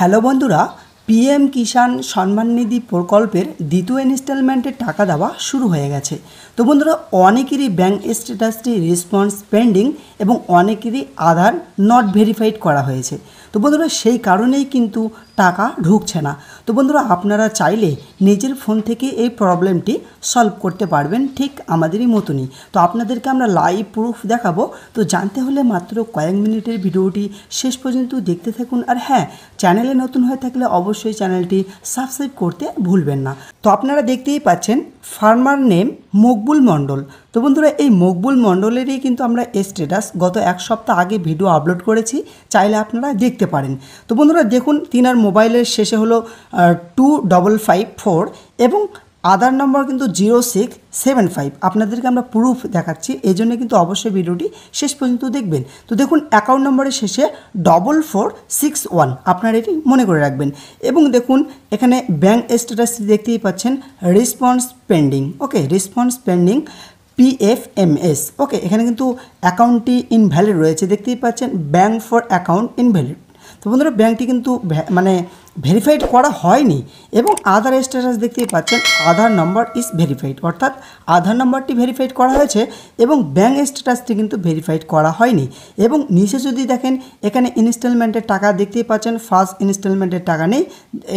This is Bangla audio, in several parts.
हेलो बंधुरा পিএম কিষাণ সম্মান নিধি প্রকল্পের দ্বিতীয় ইনস্টলমেন্টের টাকা দেওয়া শুরু হয়ে গেছে তো বন্ধুরা অনেকেরই ব্যাঙ্ক স্ট্যাটাসটি রেসপন্স পেন্ডিং এবং অনেকেরই আধার নট ভেরিফাইড করা হয়েছে তো বন্ধুরা সেই কারণেই কিন্তু টাকা ঢুকছে না তো বন্ধুরা আপনারা চাইলে নিজের ফোন থেকে এই প্রবলেমটি সলভ করতে পারবেন ঠিক আমাদেরই মতনই তো আপনাদেরকে আমরা লাইভ প্রুফ দেখাবো তো জানতে হলে মাত্র কয়েক মিনিটের ভিডিওটি শেষ পর্যন্ত দেখতে থাকুন আর হ্যাঁ চ্যানেলে নতুন হয়ে থাকলে অবশ্যই অবশ্যই চ্যানেলটি সাবস্ক্রাইব করতে ভুলবেন না তো আপনারা দেখতেই পাচ্ছেন ফার্মার নেম মকবুল মণ্ডল তো বন্ধুরা এই মকবুল মণ্ডলেরই কিন্তু আমরা স্টেটাস গত এক সপ্তাহ আগে ভিডিও আপলোড করেছি চাইলে আপনারা দেখতে পারেন তো বন্ধুরা দেখুন তিনার মোবাইলের শেষে হলো টু ডবল ফাইভ ফোর এবং আদার নম্বর কিন্তু জিরো সিক্স সেভেন ফাইভ আপনাদেরকে আমরা প্রুফ দেখাচ্ছি এই জন্য কিন্তু অবশ্যই ভিডিওটি শেষ পর্যন্ত দেখবেন তো দেখুন অ্যাকাউন্ট নম্বরের শেষে ডবল ফোর সিক্স ওয়ান আপনারা এটি মনে করে রাখবেন এবং দেখুন এখানে ব্যাঙ্ক স্ট্যাটাস দেখতেই পাচ্ছেন response pending okay response pending PFMS okay এখানে কিন্তু অ্যাকাউন্টটি ইনভ্যালিড রয়েছে দেখতেই পাচ্ছেন ব্যাঙ্ক ফর অ্যাকাউন্ট ইনভ্যালিড তো বন্ধুরা ব্যাঙ্কটি কিন্তু মানে ভেরিফাইড করা হয়নি এবং আধার স্ট্যাটাস দেখতেই পাচ্ছেন আধার নাম্বার ইজ ভেরিফাইড অর্থাৎ আধার নাম্বারটি ভেরিফাইড করা হয়েছে এবং ব্যাঙ্ক স্ট্যাটাসটি কিন্তু ভেরিফাইড করা হয়নি এবং নিচে যদি দেখেন এখানে ইনস্টলমেন্টের টাকা দেখতেই পাচ্ছেন ফার্স্ট ইনস্টলমেন্টের টাকা নেই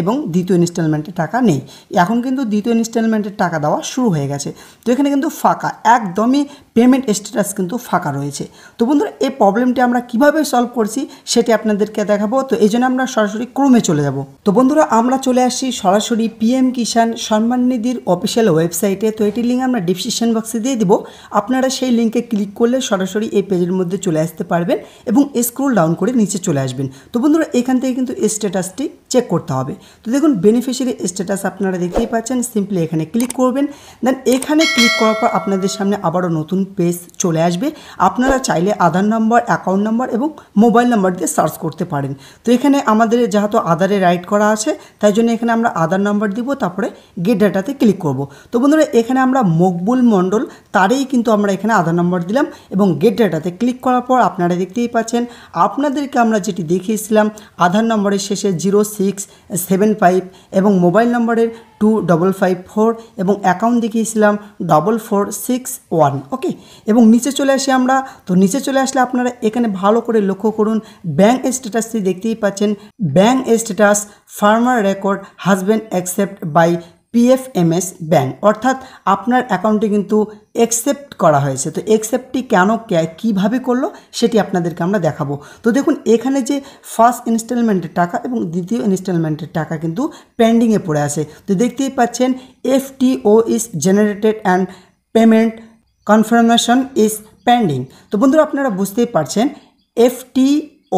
এবং দ্বিতীয় ইনস্টলমেন্টের টাকা নেই এখন কিন্তু দ্বিতীয় ইনস্টলমেন্টের টাকা দেওয়া শুরু হয়ে গেছে তো এখানে কিন্তু ফাঁকা একদমই পেমেন্ট স্ট্যাটাস কিন্তু ফাঁকা রয়েছে তো বন্ধুরা এই প্রবলেমটি আমরা কিভাবে সলভ করছি সেটি আপনাদেরকে দেখাবো তো এই জন্য আমরা সরাসরি ক্রমে চলে যাব তো বন্ধুরা আমরা চলে আসি সরাসরি পিএম কিষাণ সম্মান নিধির অফিসিয়াল ওয়েবসাইটে তো এটির লিঙ্ক আমরা ডিসক্রিপশন বক্সে দিয়ে দিব আপনারা সেই লিঙ্কে ক্লিক করলে সরাসরি এই পেজের মধ্যে চলে আসতে পারবেন এবং স্ক্রোল ডাউন করে নিচে চলে আসবেন তো বন্ধুরা এখান থেকে কিন্তু স্ট্যাটাসটি চেক করতে হবে তো দেখুন বেনিফিশিয়ারি স্ট্যাটাস আপনারা দেখতেই পাচ্ছেন সিম্পলি এখানে ক্লিক করবেন দেন এখানে ক্লিক করার পর আপনাদের সামনে আবারও নতুন পেজ চলে আসবে আপনারা চাইলে আধার নম্বর অ্যাকাউন্ট নম্বর এবং মোবাইল নম্বর দিয়ে সার্চ করতে পারেন তো এখানে আমাদের যেহেতু আধারের রাইট করা আছে তাই জন্য এখানে আমরা আধার নাম্বার দিব তারপরে গেট ডাটাতে ক্লিক করব তো বন্ধুরা এখানে আমরা মকবুল মণ্ডল তারই কিন্তু আমরা এখানে আধার নাম্বার দিলাম এবং গেট ডাটাতে ক্লিক করার পর আপনারা দেখতেই পাচ্ছেন আপনাদেরকে আমরা যেটি দেখিয়েছিলাম আধার নম্বরের শেষে জিরো সিক্স সেভেন ফাইভ এবং মোবাইল নম্বরের টু ডবল ফাইভ ফোর এবং অ্যাকাউন্ট দেখিয়েছিলাম double four six one okay এবং নিচে চলে আসি আমরা তো নিচে চলে আসলে আপনারা এখানে ভালো করে লক্ষ্য করুন ব্যাঙ্ক স্ট্যাটাসটি দেখতেই পাচ্ছেন bank status farmer record has been accept by PFMS bank অর্থাৎ আপনার অ্যাকাউন্টে কিন্তু অ্যাকসেপ্ট করা হয়েছে তো অ্যাকসেপ্টটি কেন কীভাবে করলো সেটি আপনাদেরকে আমরা দেখাবো তো দেখুন এখানে যে ফার্স্ট ইনস্টলমেন্টের টাকা এবং দ্বিতীয় ইনস্টলমেন্টের টাকা কিন্তু পেন্ডিংয়ে পড়ে আছে তো দেখতেই পাচ্ছেন FTO is generated and payment confirmation is pending তো বন্ধুরা আপনারা বুঝতেই পারছেন এফটি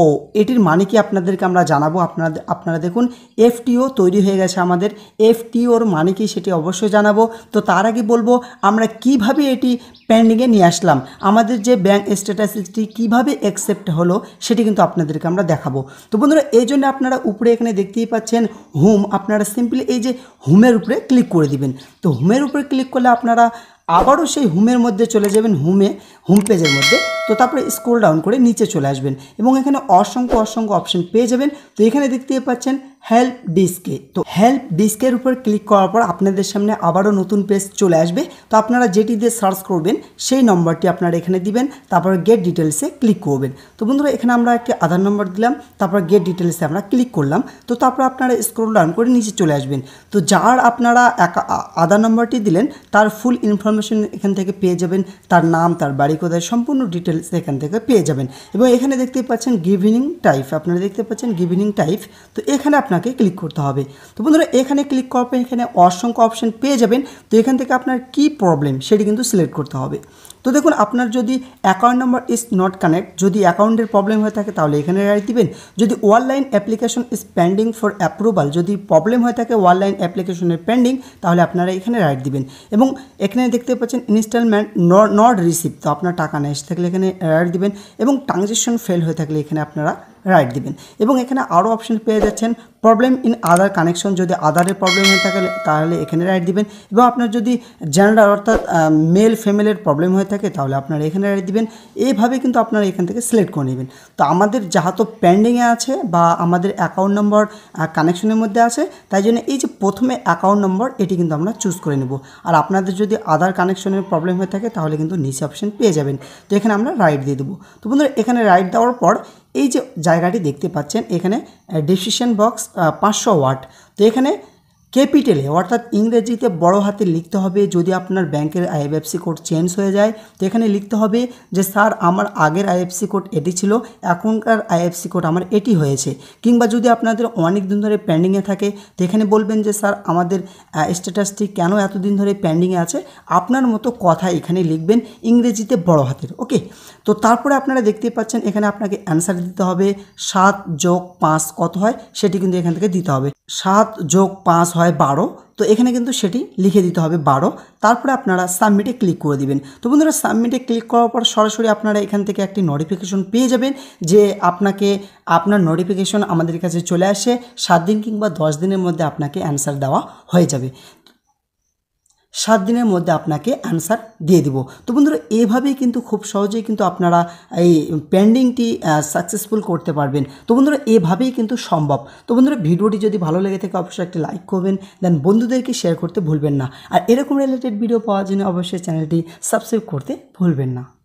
ও এটির মানে কি আপনাদেরকে আমরা জানাবো আপনাদের আপনারা দেখুন এফটিও তৈরি হয়ে গেছে আমাদের এফটিওর মানে কি সেটি অবশ্যই জানাবো তো তার আগে বলবো আমরা কিভাবে এটি পেন্ডিংয়ে নিয়ে আসলাম আমাদের যে ব্যাঙ্ক স্ট্যাটাসটি কিভাবে অ্যাকসেপ্ট হলো সেটি কিন্তু আপনাদেরকে আমরা দেখাবো তো বন্ধুরা এই জন্য আপনারা উপরে এখানে দেখতেই পাচ্ছেন হুম আপনারা সিম্পলি এই যে হুমের উপরে ক্লিক করে দিবেন তো হুমের উপরে ক্লিক করলে আপনারা আবারও সেই হোমের মধ্যে চলে যাবেন হোমে হোম পেজের মধ্যে তো তারপরে স্ক্রোল ডাউন করে নিচে চলে আসবেন এবং এখানে অসংখ্য অসংখ্য অপশন পেয়ে যাবেন তো এখানে দেখতে পাচ্ছেন হেল্প ডিস্কে তো হেল্প ডিস্কের উপর ক্লিক করার পর আপনাদের সামনে আবারও নতুন পেজ চলে আসবে তো আপনারা যেটি দিয়ে সার্চ করবেন সেই নম্বরটি আপনারা এখানে দিবেন তারপর গেট ডিটেলসে ক্লিক করবেন তো বন্ধুরা এখানে আমরা একটি আধার নম্বর দিলাম তারপর গেট ডিটেলসে আমরা ক্লিক করলাম তো তারপর আপনারা স্ক্রোল ডাউন করে নিচে চলে আসবেন তো যার আপনারা আধার নম্বরটি দিলেন তার ফুল ইনফরমেশন এখান থেকে পেয়ে যাবেন তার নাম তার বাড়ি কোথায় সম্পূর্ণ ডিটেলস এখান থেকে পেয়ে যাবেন এবং এখানে দেখতে পাচ্ছেন গিভিনিং টাইপ আপনারা দেখতে পাচ্ছেন গিভিনিং টাইপ তো এখানে আপনার আপনাকে ক্লিক করতে হবে তো বন্ধুরা এখানে ক্লিক করবেন এখানে অসংখ্য অপশন পেয়ে যাবেন তো এখান থেকে আপনার কি প্রবলেম সেটি কিন্তু সিলেক্ট করতে হবে তো দেখুন আপনার যদি account number is not connect যদি অ্যাকাউন্টের প্রবলেম হয়ে থাকে তাহলে এখানে রাইট দিবেন যদি online application is pending for approval যদি প্রবলেম হয়ে থাকে অনলাইন অ্যাপ্লিকেশনের পেন্ডিং তাহলে আপনারা এখানে রাইট দিবেন এবং এখানে দেখতে পাচ্ছেন ইনস্টলমেন্ট নট রিসিভ তো আপনার টাকা না এসে থাকলে এখানে রাইট দিবেন এবং ট্রানজেকশন ফেল হয়ে থাকলে এখানে আপনারা রাইট দিবেন এবং এখানে আরও অপশন পেয়ে যাচ্ছেন প্রবলেম ইন আদার কানেকশন যদি আদারের প্রবলেম হয়ে থাকে তাহলে এখানে রাইট দিবেন এবং আপনার যদি জেনারেল অর্থাৎ মেল ফিমেলের প্রবলেম হয়ে থাকে তাহলে আপনারা এখানে রাইট দিবেন এইভাবে কিন্তু আপনারা এখান থেকে সিলেক্ট করে নেবেন তো আমাদের যাহাতো পেন্ডিংয়ে আছে বা আমাদের অ্যাকাউন্ট নম্বর কানেকশনের মধ্যে আছে তাই জন্য এই যে প্রথমে অ্যাকাউন্ট নম্বর এটি কিন্তু আমরা চুজ করে নেব আর আপনাদের যদি আদার কানেকশনের প্রবলেম হয়ে থাকে তাহলে কিন্তু নিচে অপশন পেয়ে যাবেন তো এখানে আমরা রাইট দিয়ে দেবো তো বন্ধুরা এখানে রাইট দেওয়ার পর এই যে জায়গাটি দেখতে পাচ্ছেন এখানে ডিসিশন বক্স পাঁচশো ওয়াট তো এখানে ক্যাপিটালে অর্থাৎ ইংরেজিতে বড় হাতে লিখতে হবে যদি আপনার ব্যাংকের আইএফএফসি কোড চেঞ্জ হয়ে যায় তো এখানে লিখতে হবে যে স্যার আমার আগের আইএফসি কোড এটি ছিল এখনকার আইএফসি কোড আমার এটি হয়েছে কিংবা যদি আপনাদের অনেক দিন ধরে প্যান্ডিংয়ে থাকে তো এখানে বলবেন যে স্যার আমাদের স্ট্যাটাসটি কেন এতদিন ধরে প্যান্ডিংয়ে আছে আপনার মতো কথা এখানে লিখবেন ইংরেজিতে বড় হাতের ওকে তো তারপরে আপনারা দেখতে পাচ্ছেন এখানে আপনাকে অ্যান্সার দিতে হবে সাত যোগ পাঁচ কত হয় সেটি কিন্তু এখান থেকে দিতে হবে সাত যোগ পাঁচ হয় হয় বারো তো এখানে কিন্তু সেটি লিখে দিতে হবে বারো তারপরে আপনারা সাবমিটে ক্লিক করে দিবেন তো বন্ধুরা সাবমিটে ক্লিক করার পর সরাসরি আপনারা এখান থেকে একটি নোটিফিকেশন পেয়ে যাবেন যে আপনাকে আপনার নোটিফিকেশন আমাদের কাছে চলে আসে সাত দিন কিংবা দশ দিনের মধ্যে আপনাকে অ্যান্সার দেওয়া হয়ে যাবে সাত দিনের মধ্যে আপনাকে অ্যান্সার দিয়ে দিব তো বন্ধুরা এভাবেই কিন্তু খুব সহজেই কিন্তু আপনারা এই পেন্ডিংটি সাকসেসফুল করতে পারবেন তো বন্ধুরা এভাবেই কিন্তু সম্ভব তো বন্ধুরা ভিডিওটি যদি ভালো লেগে থাকে অবশ্যই একটি লাইক করবেন দেন বন্ধুদেরকে শেয়ার করতে ভুলবেন না আর এরকম রিলেটেড ভিডিও পাওয়ার জন্য অবশ্যই চ্যানেলটি সাবস্ক্রাইব করতে ভুলবেন না